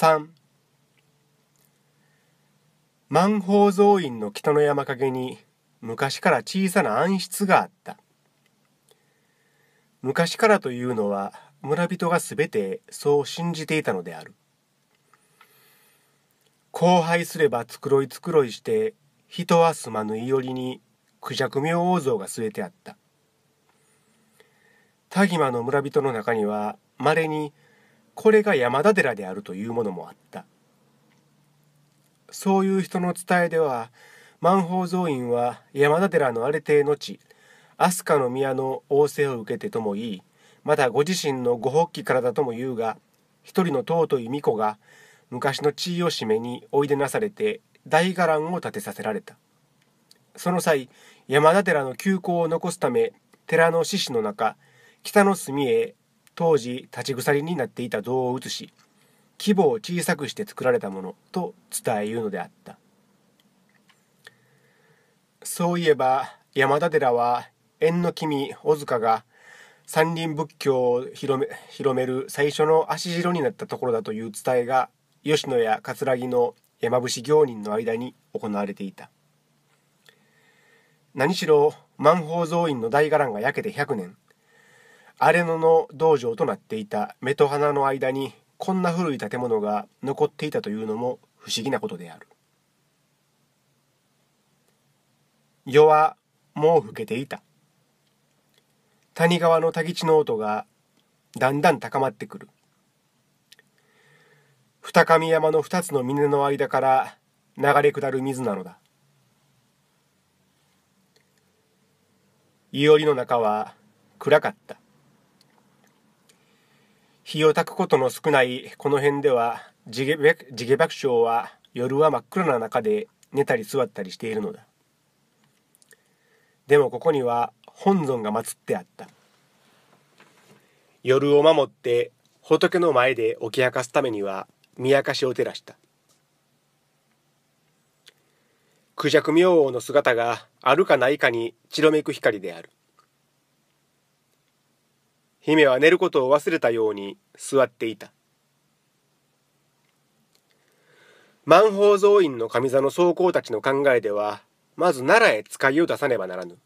3万宝蔵院の北の山陰に昔から小さな暗室があった昔からというのは村人が全てそう信じていたのである荒廃すれば繕い繕いして人はすまぬいよりに孔雀明王像が据えてあった田島の村人の中にはまれに「これが山田寺であるというものもあったそういう人の伝えでは万法蔵院は山田寺の荒れての地飛鳥の宮の仰せを受けてともいいまたご自身のご発起からだとも言うが一人の尊い巫女が昔の地位をめにおいでなされて大伽藍を建てさせられたその際山田寺の旧校を残すため寺の獅子の中北の隅へ当時立ち腐りになっていた像を写し規模を小さくして作られたものと伝え言うのであったそういえば山田寺は縁の君小塚が山林仏教を広め広める最初の足城になったところだという伝えが吉野や桂木の山伏行人の間に行われていた何しろ万宝蔵院の大伽藍が焼けて100年荒野の道場となっていた目と鼻の間にこんな古い建物が残っていたというのも不思議なことである夜はもう更けていた谷川の滝地の音がだんだん高まってくる二上山の二つの峰の間から流れ下る水なのだ伊織の中は暗かった日をたくことの少ないこの辺では地毛爆笑は夜は真っ暗な中で寝たり座ったりしているのだでもここには本尊が祀ってあった夜を守って仏の前で起き明かすためには見明かしを照らした孔雀明王の姿があるかないかにちろめく光である姫は寝ることを忘れたように座っていた万宝蔵院の上座の総工たちの考えではまず奈良へ使いを出さねばならぬ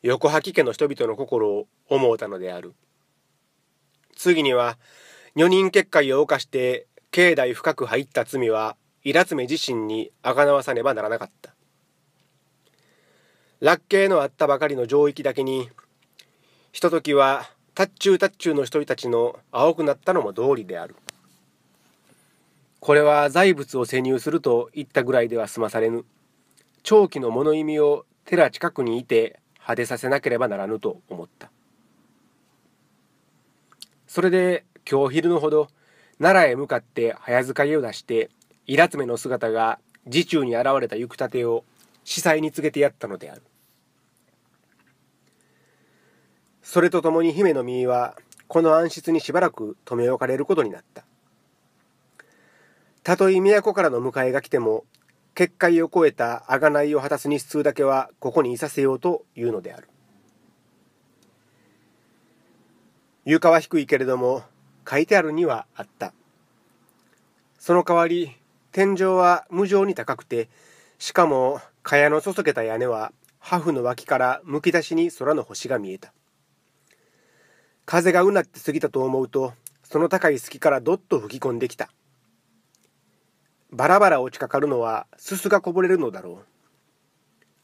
横吐き家の人々の心を思うたのである次には女人結界を犯して境内深く入った罪はつ爪自身に贖わさねばならなかった落慶のあったばかりの城域だけにひとときはタッチュータッチューの人たちの青くなったのも道理である。これは財物を潜入すると言ったぐらいでは済まされぬ。長期の物意味を寺近くにいて派手させなければならぬと思った。それで今日昼のほど奈良へ向かって早塚家を出してイラツメの姿が時中に現れた行くたてを司祭に告げてやったのである。それとともに姫の身はこの暗室にしばらく留め置かれることになったたとえ都からの迎えが来ても結界を越えた贖いを果たす日数だけはここにいさせようというのである床は低いけれども書いてあるにはあったその代わり天井は無情に高くてしかも蚊帳のそそけた屋根は破風の脇からむき出しに空の星が見えた風がうなって過ぎたと思うとその高い隙からどっと吹き込んできたバラバラ落ちかかるのはすすがこぼれるのだろ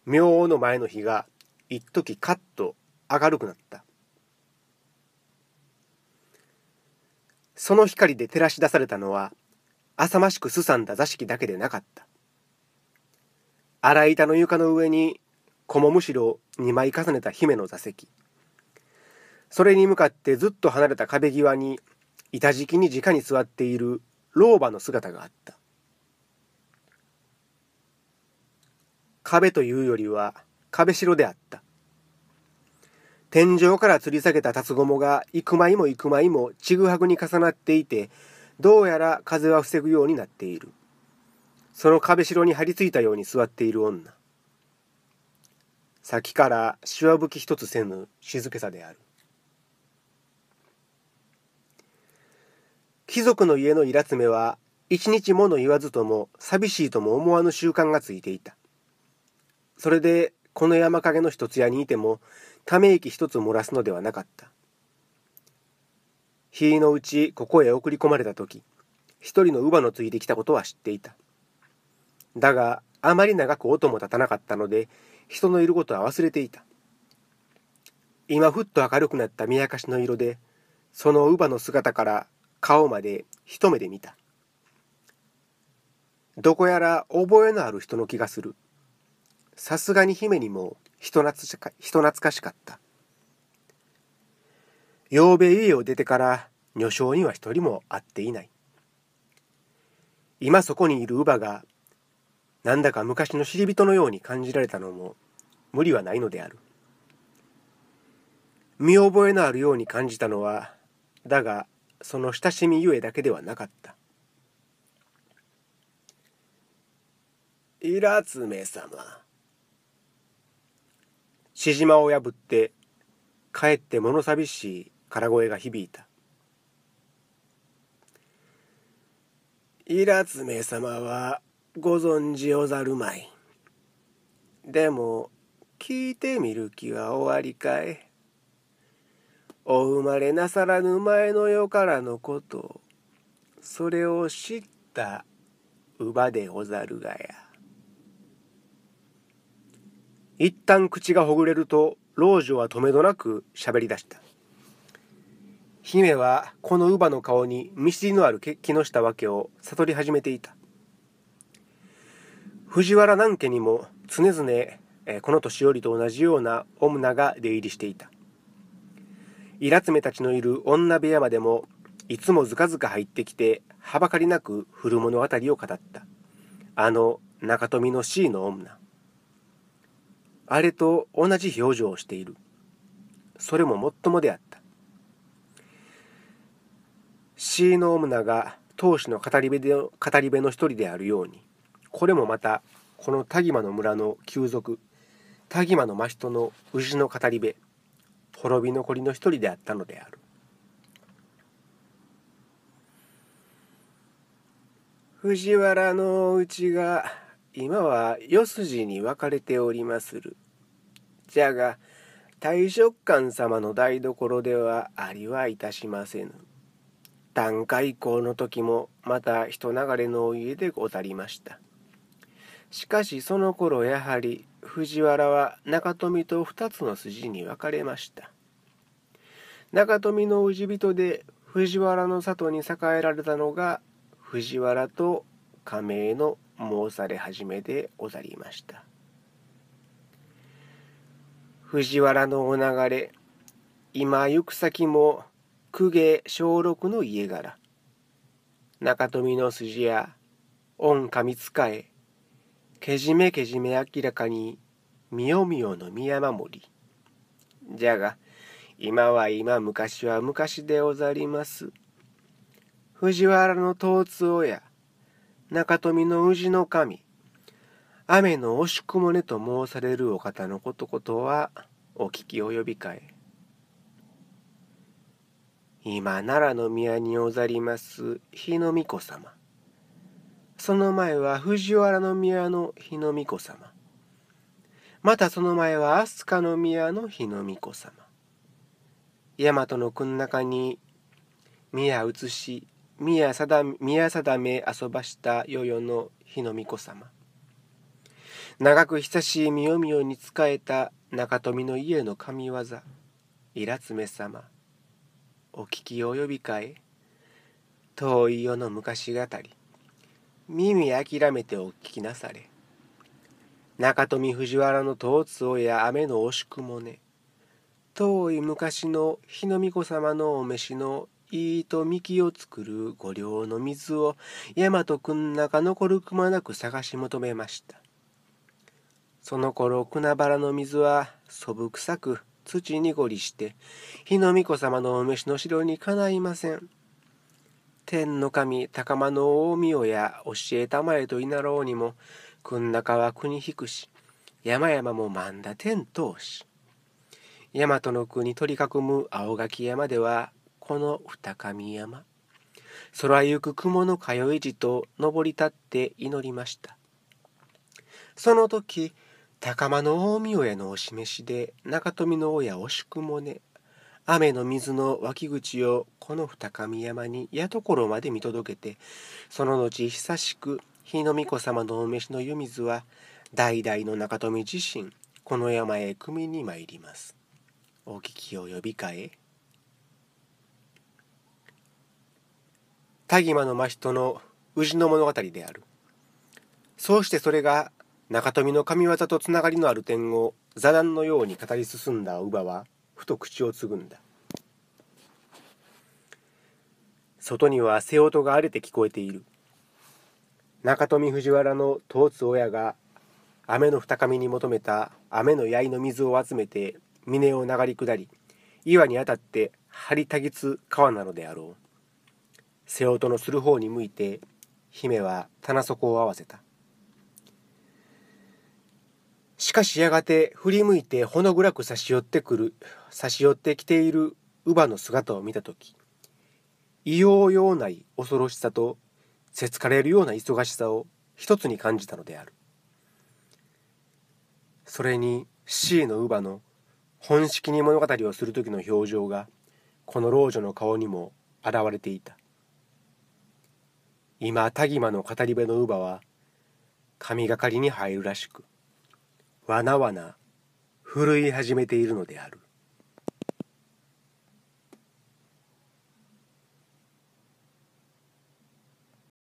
う明王の前の日が一時カッと明るくなったその光で照らし出されたのは浅ましくすさんだ座敷だけでなかった荒板の床の上にこもむしろ2枚重ねた姫の座席それに向かってずっと離れた壁際に板敷きに直に座っている老婆の姿があった壁というよりは壁城であった天井から吊り下げた辰雲が幾枚も幾枚もちぐはぐに重なっていてどうやら風は防ぐようになっているその壁城に張り付いたように座っている女先からしわぶき一つせぬ静けさである貴族の家のイラつめは一日もの言わずとも寂しいとも思わぬ習慣がついていたそれでこの山陰の一つ屋にいてもため息一つ漏らすのではなかった日のうちここへ送り込まれた時一人の乳母のついできたことは知っていただがあまり長く音も立たなかったので人のいることは忘れていた今ふっと明るくなった宮かしの色でその乳母の姿から顔まで一目で見た。どこやら覚えのある人の気がする。さすがに姫にも人懐か人懐かしかった。曜兵家を出てから女性には一人も会っていない。今そこにいる乳母が、なんだか昔の知り人のように感じられたのも無理はないのである。見覚えのあるように感じたのは、だがその親しみゆえだけではなかった「イラツメ様」しじまを破ってかえって物寂しい空声が響いた「イラツメ様はご存じおざるまい」でも聞いてみる気はおありかいお生まれなさらぬ前の世からのことそれを知った乳母でござるがや一旦口がほぐれると老女はとめどなく喋り出した姫はこの乳母の顔に見知りのある木下わけを悟り始めていた藤原南家にも常々この年寄りと同じようなオムナが出入りしていたイラツメたちのいる女部屋までもいつもずかずか入ってきてはばかりなく古物語を語ったあの中富の C の女あれと同じ表情をしているそれももっともであった C の女が当主の語り部の一人であるようにこれもまたこの田島の村の旧族田島の真人の氏の語り部滅び残りの一人であったのである藤原のうちが今は四筋に分かれておりまするじゃが大食官様の台所ではありはいたしませぬ段階以降の時もまた人流れのお家でござりましたしかしその頃やはり藤原は中富と二つの筋に分かれました中富の氏人で藤原の里に栄えられたのが藤原と亀井の申され始めでござりました藤原のお流れ今行く先も公家小六の家柄中富の筋や御神使えけじめけじめ明らかにみよみよの宮守りじゃが今は今昔は昔でござります藤原の東津親中富の氏の神雨の惜しくもねと申されるお方のことことはお聞き及びかえ今奈良の宮におざります日の御子様その前は藤原宮の日の御子様。またその前は飛鳥宮の日の御子様。大和の国中に宮移し、宮定宮定め遊ばした世々の日の御子様。長く久しいみよみよに仕えた中富の家の神業、イラツメ様。お聞き及びかえ、遠い世の昔語り。耳諦めてお聞きなされ中富藤原の唐津をや雨の惜しくもね遠い昔の日の御子様のお召しのいいと幹を作る御稜の水を大和くん中残るくまなく探し求めましたその頃船原の水はそぶさく土濁りして日の御子様のお召しの城にかないません天の神高間の大御や教えたまえといなろうにも君中は国引くし山々も万田天通し大和の国取り囲む青垣山ではこの二神山空ゆく雲の通い路と登り立って祈りましたその時高間の大名へのお示しで中富の親惜しくもね雨の水の湧き口をこの二神山に矢所まで見届けてその後久しく日の御子様のお召しの湯水は代々の中富自身この山へ組みに参りますお聞きを呼びかえ田島の真人の宇治の物語であるそうしてそれが中富の神業とつながりのある点を座談のように語り進んだおばは「ふと口をつぐんだ外には背音が荒れて聞こえている中富藤原の戸津親が雨の二上に求めた雨の槍の水を集めて峰を流り下り岩に当たって張りたぎつ川なのであろう背音のする方に向いて姫は棚底を合わせたしかしやがて振り向いてほの暗く差し寄ってくる差し寄ってきている乳母の姿を見た時異様ようない恐ろしさとせつかれるような忙しさを一つに感じたのであるそれに C の乳母の本式に物語をする時の表情がこの老女の顔にも現れていた今田島の語り部の乳母は神がかりに入るらしくわなわな、震い始めているのである。